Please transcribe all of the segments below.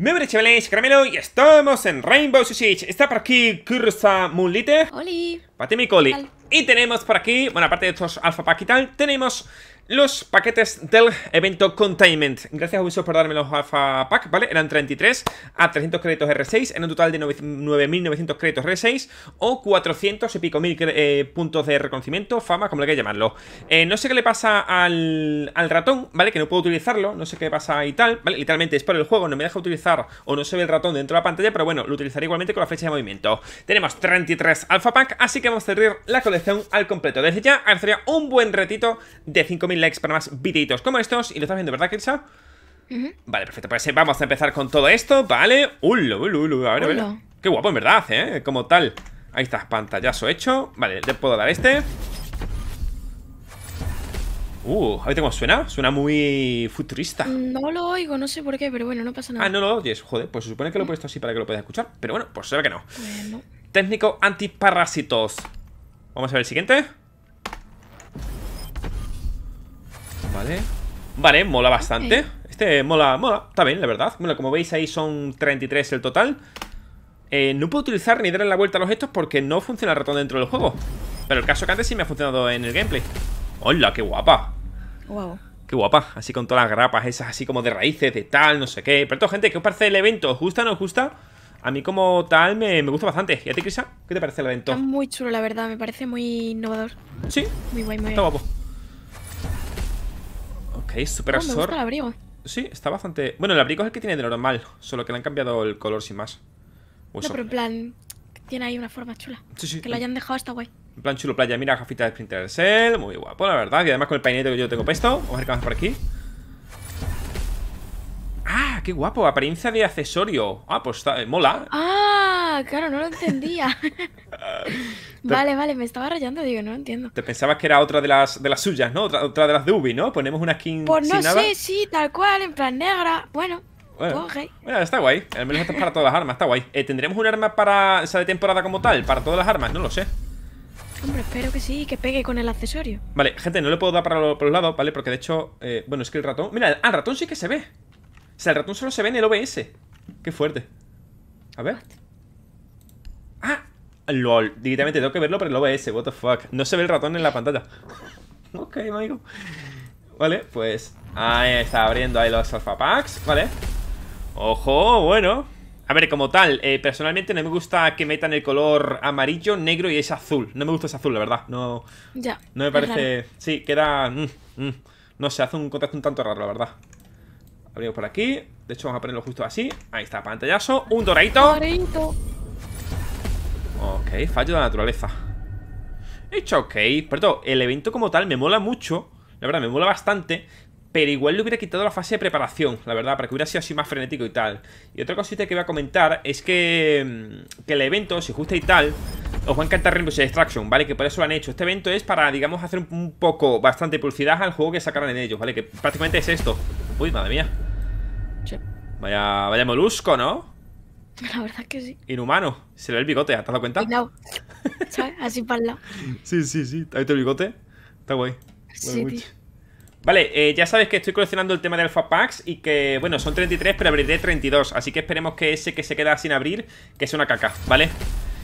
Muy buenas chavales, Caramelo y estamos en Rainbow Sushi. Está por aquí Cursa Moonlite Oli mi Coli Y tenemos por aquí, bueno aparte de estos Alpha pack y tal Tenemos los paquetes del evento Containment. Gracias a Ubisoft por darme los Alpha Pack, ¿vale? Eran 33 a 300 créditos R6, en un total de 9.900 créditos R6 o 400 y pico mil eh, puntos de reconocimiento, fama, como le quieras llamarlo. Eh, no sé qué le pasa al, ratón, ¿vale? Que no puedo utilizarlo, no sé qué pasa y tal, ¿vale? Literalmente es por el juego, no me deja utilizar o no se ve el ratón dentro de la pantalla, pero bueno, lo utilizaré igualmente con la fecha de movimiento. Tenemos 33 Alpha Pack, así que vamos a cerrar la colección al completo. Desde ya, sería un buen retito de 5.000 likes para más videitos como estos. Y lo estás viendo, ¿verdad, Kirsa? Vale, perfecto. Pues eh, vamos a empezar con todo esto, ¿vale? Ulo, ulo, ulo. A ver, a ver. Qué guapo, en verdad, ¿eh? Como tal. Ahí está, pantallazo hecho. Vale, le puedo dar este. Uh, a ver cómo suena. Suena muy futurista. No lo oigo, no sé por qué, pero bueno, no pasa nada. Ah, no lo oyes. Joder, pues se supone que lo he puesto así para que lo puedas escuchar. Pero bueno, pues se ve que no. Bueno. Técnico antiparásitos. Vamos a ver el siguiente. ¿eh? Vale mola bastante Este mola, mola, está bien, la verdad Bueno, como veis ahí son 33 el total eh, No puedo utilizar ni darle la vuelta a los gestos Porque no funciona el ratón dentro del juego Pero el caso que antes sí me ha funcionado en el gameplay ¡Hola, qué guapa! Wow Qué guapa, así con todas las grapas esas así como de raíces, de tal, no sé qué Pero todo, gente, ¿qué os parece el evento? ¿Os gusta o no os gusta? A mí como tal me, gusta bastante ¿Y a ti, Crisa? ¿Qué te parece el evento? Está muy chulo, la verdad, me parece muy innovador Sí, muy guay, muy Está guapo Ok, súper ah, me gusta el abrigo. Sí, está bastante... Bueno, el abrigo es el que tiene de normal, solo que le han cambiado el color sin más. no, pero en plan, tiene ahí una forma chula. Sí, sí. Que lo hayan dejado está guay. En plan chulo playa, mira, gafita de Sprinter Cell, muy guapo, la verdad. Y además con el pañete que yo tengo puesto, vamos a ver qué por aquí. ¡Ah, qué guapo! Apariencia de accesorio. Ah, pues eh, mola. ¡Ah! claro, no lo entendía. vale, vale, me estaba rayando, digo, no entiendo. Te pensabas que era otra de las, de las suyas, ¿no? Otra, otra de las de Ubi, ¿no? Ponemos una skin. Pues no sé, sí, tal cual, en plan negra. Bueno, bueno, está guay. Al menos es para todas las armas, está guay. Eh, ¿Tendremos un arma para esa de temporada como tal? ¿Para todas las armas? No lo sé. Hombre, espero que sí, que pegue con el accesorio. Vale, gente, no le puedo dar para, los lados, ¿vale? Porque de hecho, eh, bueno, es que el ratón... Mira, al ah, ratón sí que se ve. O sea, el ratón solo se ve en el OBS. Qué fuerte. A ver. ¡Ah! LOL, directamente tengo que verlo por el OBS, what the fuck. No se ve el ratón en la pantalla. ok, amigo. Vale, pues ahí está abriendo ahí los alpha packs, vale. Ojo, bueno. A ver, como tal, eh, personalmente no me gusta que metan el color amarillo, negro y es azul. No me gusta ese azul, la verdad. No. Ya. No me parece. Sí, queda. Mm, mm. No sé, hace un contraste un tanto raro, la verdad. Abrimos por aquí. De hecho, vamos a ponerlo justo así. Ahí está, pantallazo. Un doradito. Doradito. Ok, fallo de la naturaleza hecho ok Pero el evento como tal me mola mucho La verdad, me mola bastante pero igual le hubiera quitado la fase de preparación, la verdad, para que hubiera sido así más frenético y tal. Y otra cosita que voy a comentar es que, mm, que el evento, si justo y tal, os va a encantar Rainbow Six Extraction, ¿vale? Que por eso lo han hecho. Este evento es para, digamos, hacer un poco, bastante publicidad al juego que sacaron en ellos, ¿vale? Que prácticamente es esto. Uy, madre mía. Vaya, vaya molusco, ¿no? La verdad que sí. Inhumano. Se le ve el bigote, ¿te has dado cuenta? ¿Sabes? Así para el lado. Sí, sí, sí. ¿Te el bigote? Está guay. Sí, Vale, eh, ya sabes que estoy coleccionando el tema de Alpha Packs y que, bueno, son 33, pero abriré 32. Así que esperemos que ese que se queda sin abrir, que sea una caca, ¿vale?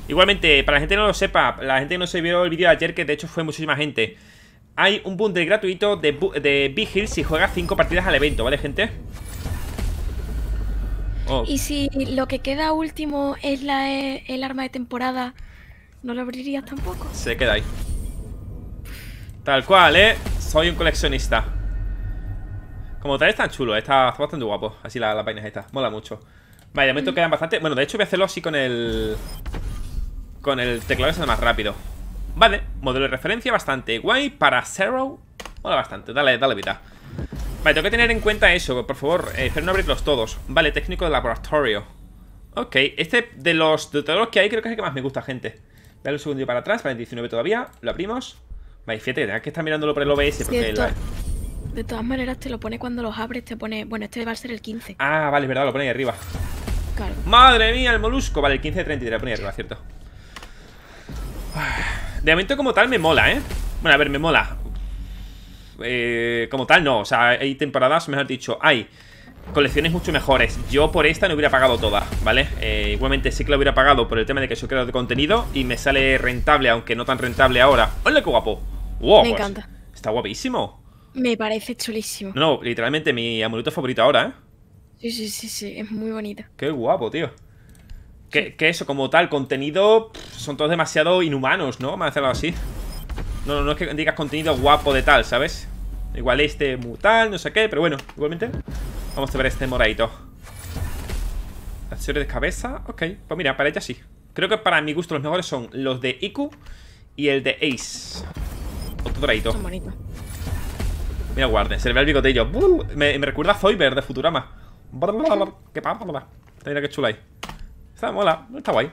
Igualmente, para la gente que no lo sepa, la gente que no se vio el vídeo ayer, que de hecho fue muchísima gente, hay un bundle gratuito de, de Big si juegas 5 partidas al evento, ¿vale, gente? Oh. Y si lo que queda último es el arma de temporada, ¿no lo abrirías tampoco? Se queda ahí. Tal cual, ¿eh? Soy un coleccionista. Como tal, es tan chulo, está, bastante guapo. Así la, la vaina está, mola mucho. Vale, de momento bastante. Bueno, de hecho, voy a hacerlo así con el. Con el teclado es más rápido. Vale, modelo de referencia bastante guay para Zero. Mola bastante, dale, dale vida. Vale, tengo que tener en cuenta eso, por favor, eh, espero no abrirlos todos Vale, técnico de laboratorio Ok, este de los, de los que hay creo que es el que más me gusta, gente Dale un segundo para atrás, vale, 19 todavía, lo abrimos Vale, fíjate que que estar mirándolo por el OBS De todas maneras te lo pone cuando los abres, te pone... Bueno, este va a ser el 15 Ah, vale, es verdad, lo pone ahí arriba ¡Madre mía, el molusco! Vale, el 15 de 33 lo pone ahí arriba, cierto De momento como tal me mola, ¿eh? Bueno, a ver, me mola eh, como tal no. O sea, hay temporadas, mejor dicho, hay colecciones mucho mejores. Yo por esta no hubiera pagado todas, ¿vale? Eh, igualmente sí que la hubiera pagado por el tema de que soy creador de contenido y me sale rentable, aunque no tan rentable ahora. ¡Hola, qué guapo! Me pues, encanta. Está guapísimo. Me parece chulísimo. No, literalmente mi amuleto favorito ahora, ¿eh? Sí, sí, sí, sí, es muy bonita Qué guapo, tío. Que, eso, como tal, contenido, son todos demasiado inhumanos, ¿no? Me hace algo así. No, no es que digas contenido guapo de tal, ¿sabes? Igual este mutal, no sé qué, pero bueno, igualmente Vamos a ver este moradito Accesorios de cabeza, ok Pues mira, para ella sí Creo que para mi gusto los mejores son los de iku Y el de Ace Otro doradito Mira, guarden, se le ve el bigotillo me, me, recuerda a Zoiber de Futurama Qué Mira que chula ahí Está mola, está guay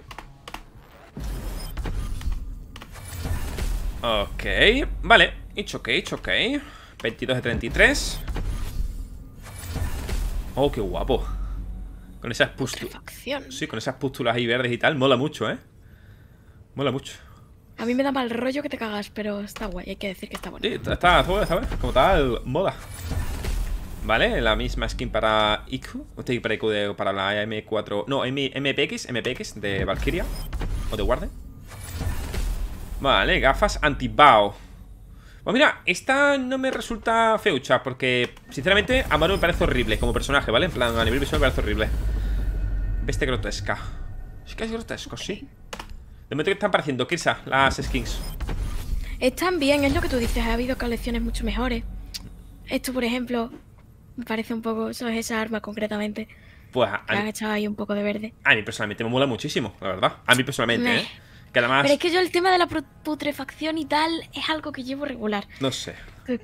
Ok, vale hecho ok, hecho ok 22 de 33 Oh, qué guapo Con esas pústulas Sí, con esas pústulas ahí verdes y tal Mola mucho, ¿eh? Mola mucho a mí me da mal rollo que te cagas, pero está guay, hay que decir que está bueno. Sí, está, está ¿sabes? Como tal, mola Vale, la misma skin para IQ. para IQ de, para la M4. No, MPX, MPX de Valkyria. O de Warden. Vale, gafas antibao. Pues mira, esta no me resulta feucha Porque, sinceramente, Amaru me parece horrible Como personaje, ¿vale? En plan, a nivel visual me parece horrible Veste grotesca Es que es grotesco, sí De momento que están pareciendo, Kirsa, las skins Están bien, es lo que tú dices Ha habido colecciones mucho mejores Esto, por ejemplo, me parece un poco Eso es esa arma, concretamente Pues a, que han ahí un poco de verde A mí, personalmente, me mola muchísimo, la verdad A mí, personalmente, ¿eh? Pero es que yo el tema de la putrefacción y tal es algo que llevo regular. No sé. Sí,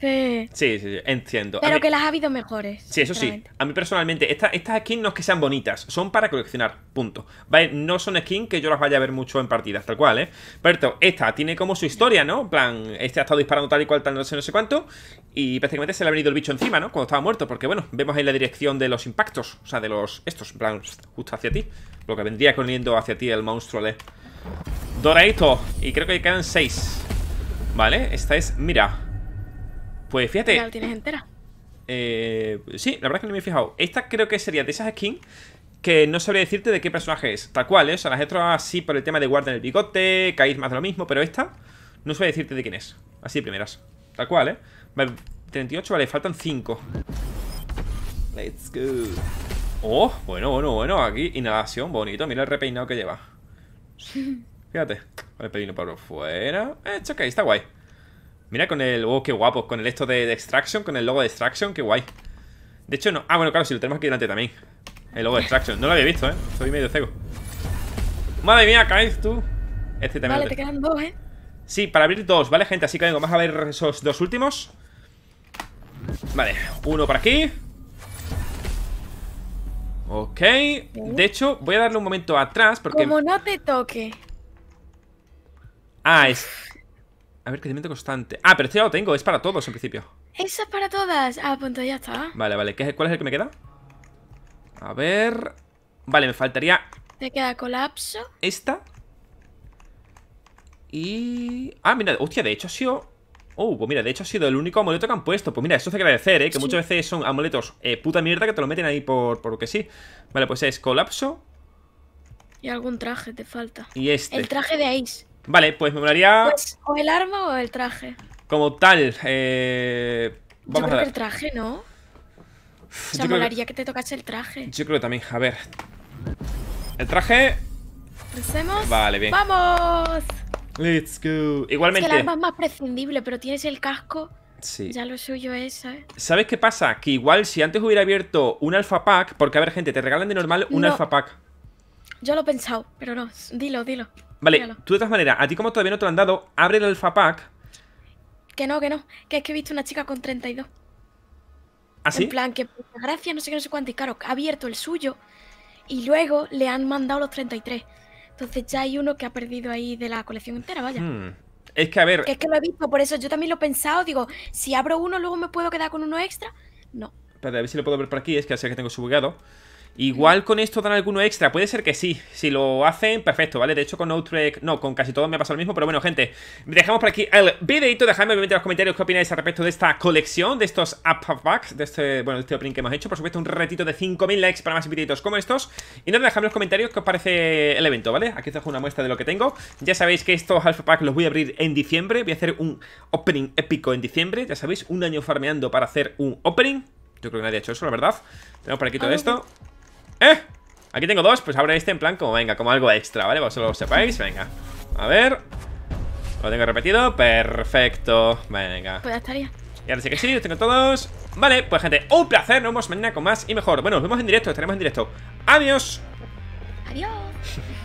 sí, sí, entiendo. Pero que las ha habido mejores. Sí, eso sí. A mí personalmente, estas skins no es que sean bonitas, son para coleccionar, punto. ¿Vale? No son skins que yo las vaya a ver mucho en partidas, tal cual, ¿eh? Pero esta tiene como su historia, ¿no? En plan, este ha estado disparando tal y cual, tal, no sé, no sé cuánto. Y prácticamente se le ha venido el bicho encima, ¿no? Cuando estaba muerto, porque bueno, vemos ahí la dirección de los impactos, o sea, de los... Estos, en plan, justo hacia ti. Lo que vendría corriendo hacia ti el monstruo, ¿eh? Doradito. Y creo que quedan seis. Vale, esta es... Mira. Pues fíjate... la tienes entera? Eh, sí, la verdad es que no me he fijado. Esta creo que sería de esas skins que no sabría decirte de qué personaje es. Tal cual, ¿eh? O sea, las otras así por el tema de guardar el bigote, caís más de lo mismo, pero esta no sabría decirte de quién es. Así de primeras. Tal cual, ¿eh? Vale, 38, vale, faltan 5. Let's go. Oh, bueno, bueno, bueno, aquí inhalación, bonito. Mira el repeinado que lleva. Fíjate. Vale, uno para fuera. Esto eh, ahí está guay. Mira con el... Oh, qué guapo. Con el esto de, Extraction, con el logo de Extraction, qué guay. De hecho, no... Ah, bueno, claro, si lo tenemos aquí delante también. El logo de Extraction. No lo había visto, ¿eh? Estoy medio cego. Madre mía, caes tú. Este también. Vale, te quedan dos, ¿eh? Sí, para abrir dos, ¿vale, gente? Así que vengo, vamos a ver esos dos últimos. Vale, uno por aquí. Ok. De hecho, voy a darle un momento atrás porque... Como no te toque. Ah, es... A ver, crecimiento constante. Ah, pero este ya lo tengo. Es para todos en principio. Eso es para todas. Ah, punto pues ya está. Vale, vale. ¿Cuál es el que me queda? A ver... Vale, me faltaría... Te queda colapso. Esta. Y... Ah, mira. Hostia, de hecho ha sido Oh, pues mira, de hecho ha sido el único amuleto que han puesto Pues mira, eso hace agradecer, ¿eh? Que muchas veces son amuletos eh, puta mierda que te lo meten ahí por, por lo que sí Vale, pues es colapso Y algún traje te falta Y este El traje de Ace Vale, pues me molaría... Pues, o el arma o el traje Como tal, eh... Vamos a ver. el traje, ¿no? O sea, Yo molaría que... te tocase el traje Yo creo que también, a ver El traje... Vale, bien ¡Vamos! Let's go. Igualmente. Es el arma más prescindible, pero tienes el casco. Sí. Ya lo suyo es, ¿sabes? ¿Sabes qué pasa? Que igual si antes hubiera abierto un alfa pack, porque a ver, gente, te regalan de normal un alpha alfa pack. Yo lo he pensado, pero no. Dilo, dilo. Vale, tú de todas maneras, a ti como todavía no te lo han dado, abre el alfa pack. Que no, que no. Que es que he visto una chica con 32. ¿Ah, sí? En plan, que gracias, no sé qué, no sé cuánto. Y caro ha abierto el suyo y luego le han mandado los 33. Entonces ya hay uno que ha perdido ahí de la colección entera, vaya. Hmm. Es que a ver. es que lo he visto, por eso yo también lo he pensado. Digo, si abro uno, luego me puedo quedar con uno extra. No. Espera, a ver si lo puedo ver por aquí. Es que así que tengo subugado. Igual con esto dan alguno extra, puede ser que sí. Si lo hacen, perfecto, ¿vale? De hecho, con Outrek, no, con casi todo me ha pasado lo mismo. Pero bueno, gente, dejamos por aquí el videito. Dejadme obviamente en los comentarios qué opináis al respecto de esta colección, de estos up packs, de este, bueno, de este opening que hemos hecho. Por supuesto, un retito de 5000 likes para más videitos como estos. Y no dejadme en los comentarios qué os parece el evento, ¿vale? Aquí os dejo una muestra de lo que tengo. Ya sabéis que estos alpha packs los voy a abrir en diciembre. Voy a hacer un opening épico en diciembre. Ya sabéis, un año farmeando para hacer un opening. Yo creo que nadie ha hecho eso, la verdad. Tenemos por aquí todo ah, esto. ¡Eh! Aquí tengo dos, pues ahora este en plan como venga, como algo extra, ¿vale? Vosotros lo sepáis, venga A ver Lo tengo repetido, perfecto Venga Pues ya estaría Y ahora sí que sí, los tengo todos Vale, pues gente, un placer, nos vemos mañana con más y mejor Bueno, nos vemos en directo, estaremos en directo Adiós Adiós